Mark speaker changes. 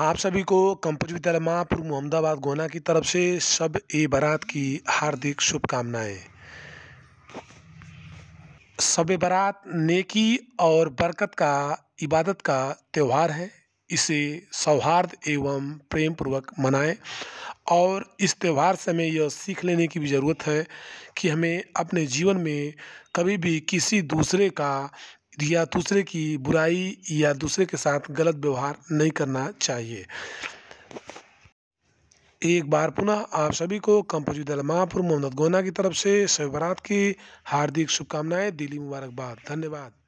Speaker 1: आप सभी को कंपज विद्यालय महापुर मोहम्मदाबाद गोना की तरफ से सब ए बारात की हार्दिक शुभकामनाएं सब ए बारात नेकी और बरकत का इबादत का त्यौहार है इसे सौहार्द एवं प्रेम पूर्वक मनाएं और इस त्यौहार से हमें यह सीख लेने की भी ज़रूरत है कि हमें अपने जीवन में कभी भी किसी दूसरे का या दूसरे की बुराई या दूसरे के साथ गलत व्यवहार नहीं करना चाहिए एक बार पुनः आप सभी को दल महापुर मोहम्मद गोना की तरफ से शिवरात की हार्दिक शुभकामनाएं दिली मुबारकबाद धन्यवाद